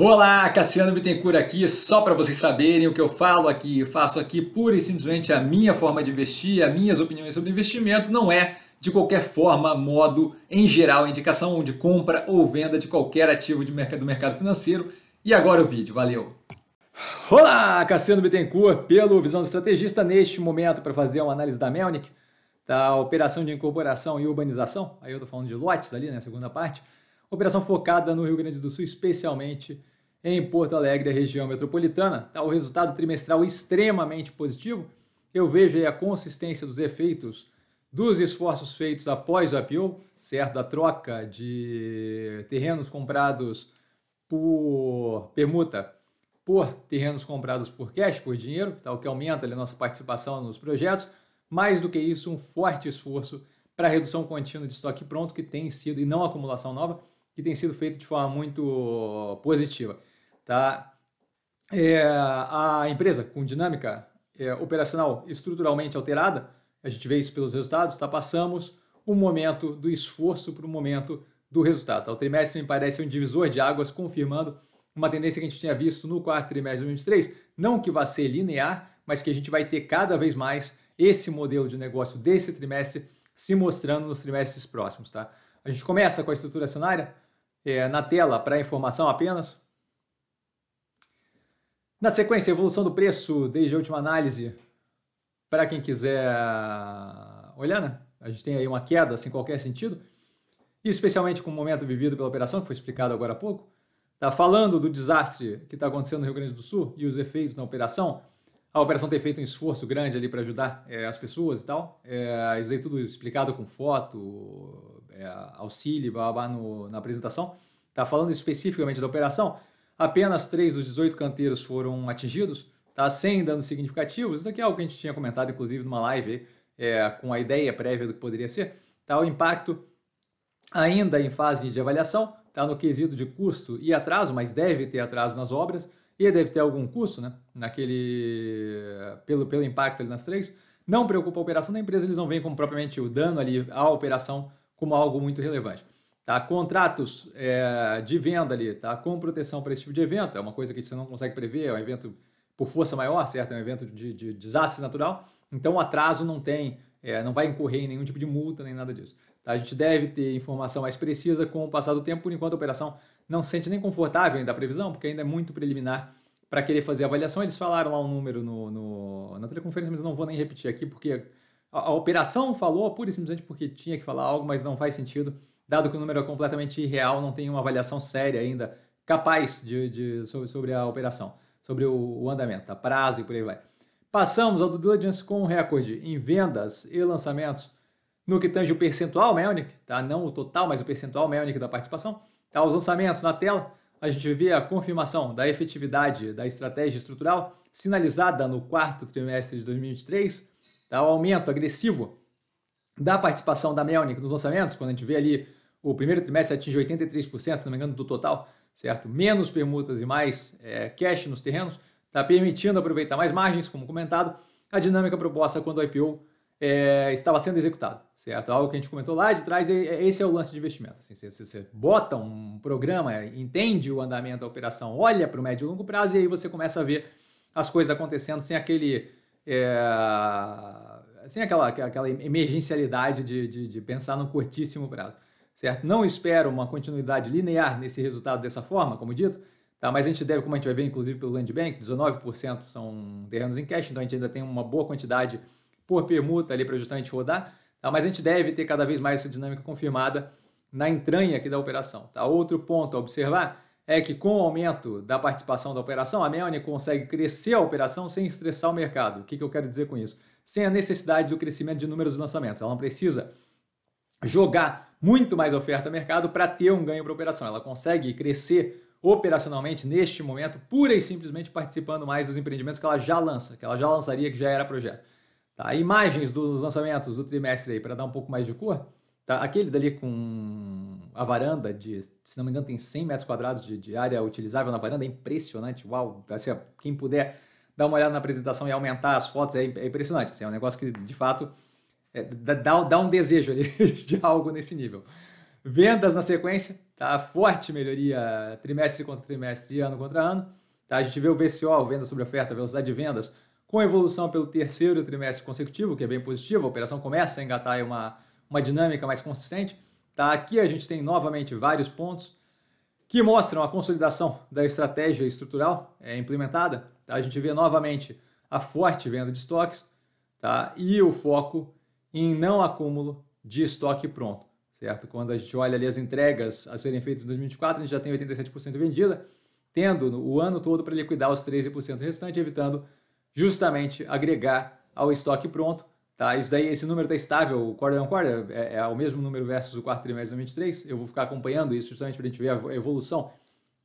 Olá, Cassiano Bittencourt aqui, só para vocês saberem o que eu falo aqui, eu faço aqui pura e simplesmente a minha forma de investir, as minhas opiniões sobre investimento, não é de qualquer forma, modo, em geral, indicação de compra ou venda de qualquer ativo de mercado, do mercado financeiro. E agora o vídeo, valeu! Olá, Cassiano Bittencourt, pelo Visão do Estrategista, neste momento para fazer uma análise da Melnick, da operação de incorporação e urbanização, aí eu estou falando de lotes ali, na né, segunda parte, Operação focada no Rio Grande do Sul, especialmente em Porto Alegre, região metropolitana. Tá, o resultado trimestral extremamente positivo. Eu vejo a consistência dos efeitos dos esforços feitos após o IPO, certo? Da troca de terrenos comprados por permuta por terrenos comprados por cash, por dinheiro, tá? o que aumenta a nossa participação nos projetos. Mais do que isso, um forte esforço para redução contínua de estoque pronto, que tem sido, e não acumulação nova, que tem sido feito de forma muito positiva. Tá? É, a empresa com dinâmica é, operacional estruturalmente alterada, a gente vê isso pelos resultados, tá? passamos o um momento do esforço para o momento do resultado. Tá? O trimestre me parece um divisor de águas, confirmando uma tendência que a gente tinha visto no quarto trimestre de 2023, não que vá ser linear, mas que a gente vai ter cada vez mais esse modelo de negócio desse trimestre se mostrando nos trimestres próximos, tá? A gente começa com a estrutura acionária, é, na tela para informação apenas. Na sequência, evolução do preço desde a última análise. Para quem quiser olhar, né? A gente tem aí uma queda sem qualquer sentido, e especialmente com o momento vivido pela operação, que foi explicado agora há pouco. Tá falando do desastre que está acontecendo no Rio Grande do Sul e os efeitos na operação a operação ter feito um esforço grande ali para ajudar é, as pessoas e tal. É, isso aí tudo explicado com foto, é, auxílio, babá no, na apresentação. Tá falando especificamente da operação. Apenas 3 dos 18 canteiros foram atingidos, tá? sem danos significativos. Isso aqui é algo que a gente tinha comentado, inclusive, numa live é, com a ideia prévia do que poderia ser. Tá? O impacto ainda em fase de avaliação, tá no quesito de custo e atraso, mas deve ter atraso nas obras e deve ter algum custo, né? Naquele. pelo, pelo impacto ali nas três, não preocupa a operação da empresa, eles não veem como propriamente o dano ali à operação como algo muito relevante. Tá? Contratos é, de venda ali, tá? Com proteção para esse tipo de evento, é uma coisa que você não consegue prever, é um evento por força maior, certo? É um evento de, de desastre natural, então o atraso não tem, é, não vai incorrer em nenhum tipo de multa nem nada disso. Tá? A gente deve ter informação mais precisa com o passar do tempo, por enquanto a operação não se sente nem confortável ainda a previsão, porque ainda é muito preliminar para querer fazer a avaliação. Eles falaram lá um número no, no, na teleconferência, mas não vou nem repetir aqui, porque a, a, operação falou pura e simplesmente porque tinha que falar algo, mas não faz sentido, dado que o número é completamente irreal, não tem uma avaliação séria ainda capaz de, de sobre, sobre, a operação, sobre o, o andamento, tá? prazo e por aí vai. Passamos ao do diligence com recorde em vendas e lançamentos no que tange o percentual Melnick, tá? não o total, mas o percentual Melnick da participação. Tá, os lançamentos na tela, a gente vê a confirmação da efetividade da estratégia estrutural sinalizada no quarto trimestre de 2023, tá, o aumento agressivo da participação da Melnick nos lançamentos, quando a gente vê ali o primeiro trimestre atinge 83%, se não me engano, do total, certo? Menos permutas e mais é, cash nos terrenos, está permitindo aproveitar mais margens, como comentado, a dinâmica proposta quando o IPO é, estava sendo executado, certo? Algo que a gente comentou lá de trás, é, é, esse é o lance de investimento. Assim, você, você bota um programa, entende o andamento da operação, olha para o médio e longo prazo e aí você começa a ver as coisas acontecendo sem aquele... É, sem aquela, aquela emergencialidade de, de, de pensar no curtíssimo prazo, certo? Não espero uma continuidade linear nesse resultado dessa forma, como dito, Tá, mas a gente deve, como a gente vai ver inclusive pelo Land Bank, 19% são terrenos em cash, então a gente ainda tem uma boa quantidade por permuta ali para justamente rodar, tá? mas a gente deve ter cada vez mais essa dinâmica confirmada na entranha aqui da operação. Tá? Outro ponto a observar é que com o aumento da participação da operação, a Melni consegue crescer a operação sem estressar o mercado. O que, que eu quero dizer com isso? Sem a necessidade do crescimento de números de lançamento. Ela não precisa jogar muito mais oferta ao mercado para ter um ganho para a operação. Ela consegue crescer operacionalmente neste momento, pura e simplesmente participando mais dos empreendimentos que ela já lança, que ela já lançaria, que já era projeto. Tá? Imagens dos lançamentos do trimestre aí, para dar um pouco mais de cor. Tá? Aquele dali com a varanda de, se não me engano, tem 100 metros quadrados de, de área utilizável na varanda. É impressionante, uau! Assim, quem puder dar uma olhada na apresentação e aumentar as fotos é, é impressionante. Assim, é um negócio que, de fato, é, dá, dá um desejo ali de algo nesse nível. Vendas na sequência, tá? Forte melhoria trimestre contra trimestre, ano contra ano. Tá? A gente vê o VCO, venda sobre oferta, velocidade de vendas, com evolução pelo terceiro trimestre consecutivo, que é bem positivo, a operação começa a engatar uma, uma dinâmica mais consistente. Tá? Aqui a gente tem novamente vários pontos que mostram a consolidação da estratégia estrutural é, implementada. Tá? A gente vê novamente a forte venda de estoques tá? e o foco em não acúmulo de estoque pronto. Certo? Quando a gente olha ali as entregas a serem feitas em 2024, a gente já tem 87% vendida, tendo o ano todo para liquidar os 13% restante, evitando justamente agregar ao estoque pronto. Tá? Isso daí, esse número está estável, o quarter on é quarter é, é, o mesmo número versus o quarto trimestre de 2023. Eu vou ficar acompanhando isso justamente para a gente ver a evolução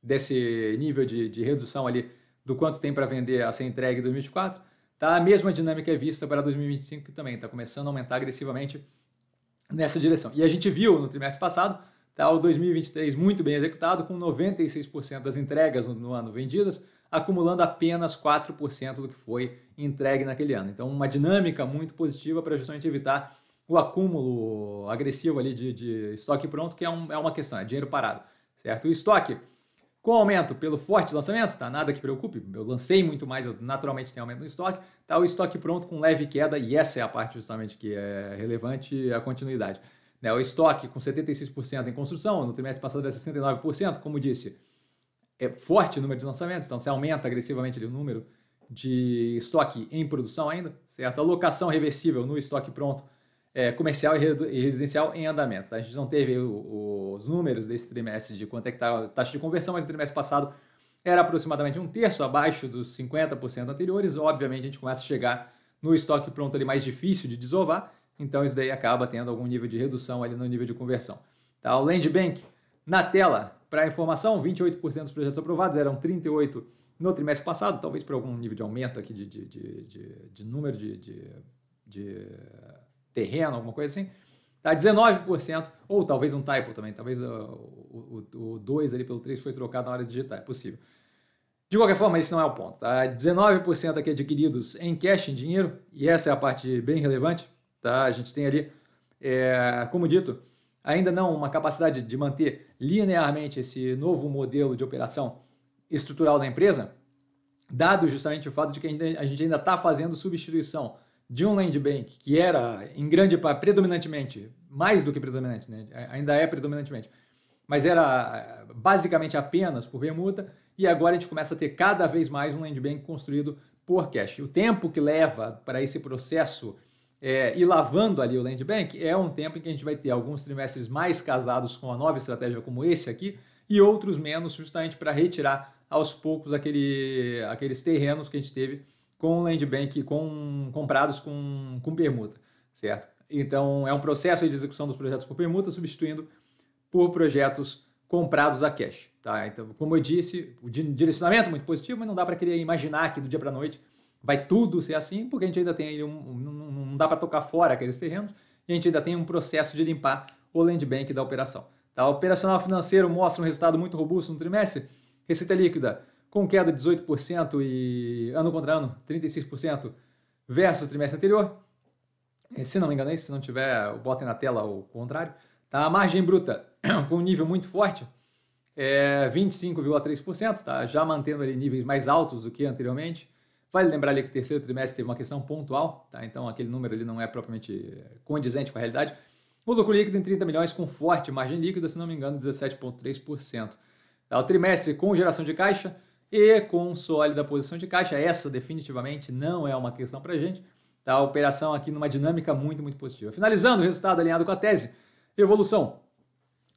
desse nível de, de redução ali do quanto tem para vender a ser entregue em 2024. Tá? A mesma dinâmica é vista para 2025, que também está começando a aumentar agressivamente nessa direção. E a gente viu no trimestre passado Tá? O 2023 muito bem executado, com 96% das entregas no, ano vendidas, acumulando apenas 4% do que foi entregue naquele ano. Então, uma dinâmica muito positiva para justamente evitar o acúmulo agressivo ali de, de estoque pronto, que é, um, é uma questão, é dinheiro parado, certo? O estoque, com aumento pelo forte lançamento, tá? Nada que preocupe, eu lancei muito mais, eu naturalmente tem aumento no estoque, tá? O estoque pronto com leve queda, e essa é a parte justamente que é relevante, a continuidade. Né? O estoque com 76% em construção, no trimestre passado era 69%, como disse, é forte o número de lançamentos, então você aumenta agressivamente o número de estoque em produção ainda, certo? locação reversível no estoque pronto é, comercial e residencial em andamento. Tá? A gente não teve o, os números desse trimestre de quanto é que está a taxa de conversão, mas no trimestre passado era aproximadamente um terço abaixo dos 50% anteriores. Obviamente, a gente começa a chegar no estoque pronto ali mais difícil de desovar então isso daí acaba tendo algum nível de redução ali no nível de conversão. Tá? O Land Bank na tela, para informação, 28% dos projetos aprovados eram 38 no trimestre passado, talvez por algum nível de aumento aqui de, de, de, de, de número de, de, de terreno, alguma coisa assim. Tá 19%, ou talvez um typo também, talvez o 2 ali pelo 3 foi trocado na hora de digitar, é possível. De qualquer forma, esse não é o ponto. Tá? 19% aqui adquiridos em cash, em dinheiro, e essa é a parte bem relevante. Tá? A gente tem ali, é, como dito, ainda não uma capacidade de manter linearmente esse novo modelo de operação estrutural da empresa, dado justamente o fato de que a gente ainda está fazendo substituição de um land bank que era em grande parte predominantemente, mais do que predominante, né? ainda é predominantemente, mas era basicamente apenas por permuta, e agora a gente começa a ter cada vez mais um land bank construído por cash. O tempo que leva para esse processo é, e lavando ali o land bank, é um tempo em que a gente vai ter alguns trimestres mais casados com a nova estratégia como esse aqui e outros menos, justamente para retirar aos poucos aquele, aqueles terrenos que a gente teve com land bank, com, comprados com, com permuta, certo? Então, é um processo de execução dos projetos por permuta, substituindo por projetos comprados a cash. Tá? Então, como eu disse, o direcionamento é muito positivo, mas não dá para querer imaginar que do dia para a noite vai tudo ser assim, porque a gente ainda tem um, um, não dá para tocar fora aqueles terrenos e a gente ainda tem um processo de limpar o land bank da operação. Tá? O operacional financeiro mostra um resultado muito robusto no trimestre, receita líquida com queda de 18% e ano contra ano 36% versus o trimestre anterior. Se não me enganei, se não tiver, botem na tela o contrário. Tá? A margem bruta com um nível muito forte, é 25,3%, tá? já mantendo ali níveis mais altos do que anteriormente. Vale lembrar ali que o terceiro trimestre teve uma questão pontual, tá? então aquele número ali não é propriamente condizente com a realidade. O lucro líquido em 30 milhões com forte margem líquida, se não me engano, 17,3%. Tá? O trimestre com geração de caixa e com sólida posição de caixa, essa definitivamente não é uma questão para a gente. Tá? A operação aqui numa dinâmica muito, muito positiva. Finalizando o resultado alinhado com a tese, evolução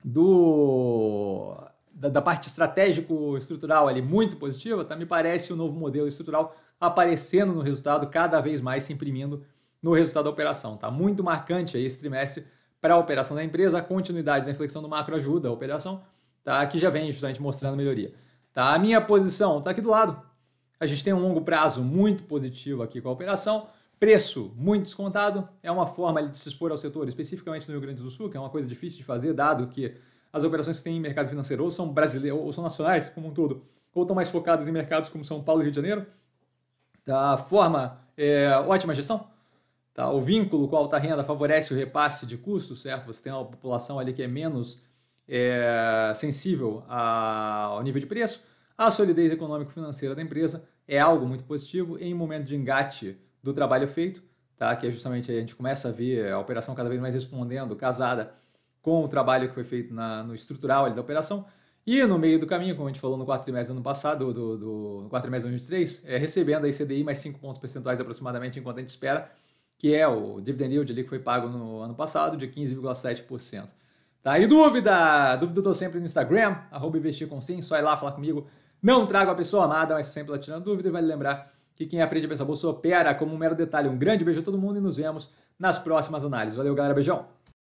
do da, da parte estratégico-estrutural ali muito positiva, tá? me parece o um novo modelo estrutural aparecendo no resultado, cada vez mais se imprimindo no resultado da operação. Tá muito marcante aí esse trimestre para a operação da empresa, a continuidade da inflexão do macro ajuda a operação, tá? Aqui já vem justamente mostrando melhoria. Tá? A minha posição está aqui do lado. A gente tem um longo prazo muito positivo aqui com a operação, preço muito descontado, é uma forma de se expor ao setor, especificamente no Rio Grande do Sul, que é uma coisa difícil de fazer, dado que as operações que têm em mercado financeiro ou são brasileiros ou são nacionais como um todo, ou estão mais focadas em mercados como São Paulo e Rio de Janeiro, Tá? Forma é, ótima gestão. Tá? O vínculo com a alta renda favorece o repasse de custos, certo? Você tem uma população ali que é menos é, sensível a, ao nível de preço. A solidez econômico-financeira da empresa é algo muito positivo em momento de engate do trabalho feito, tá? que é justamente a gente começa a ver a operação cada vez mais respondendo, casada com o trabalho que foi feito na, no estrutural da operação. E no meio do caminho, como a gente falou no quarto trimestre do ano passado, do, do quarto trimestre de 2023, é, recebendo aí CDI mais 5 pontos percentuais aproximadamente, enquanto a gente espera, que é o dividend yield ali que foi pago no ano passado, de 15,7%. Tá? aí dúvida? Dúvida eu tô sempre no Instagram, arroba investir com sim, só ir lá falar comigo. Não trago a pessoa amada, mas sempre lá tirando dúvida. E vale lembrar que quem aprende a pensar bolsa opera como um mero detalhe. Um grande beijo a todo mundo e nos vemos nas próximas análises. Valeu, galera. Beijão!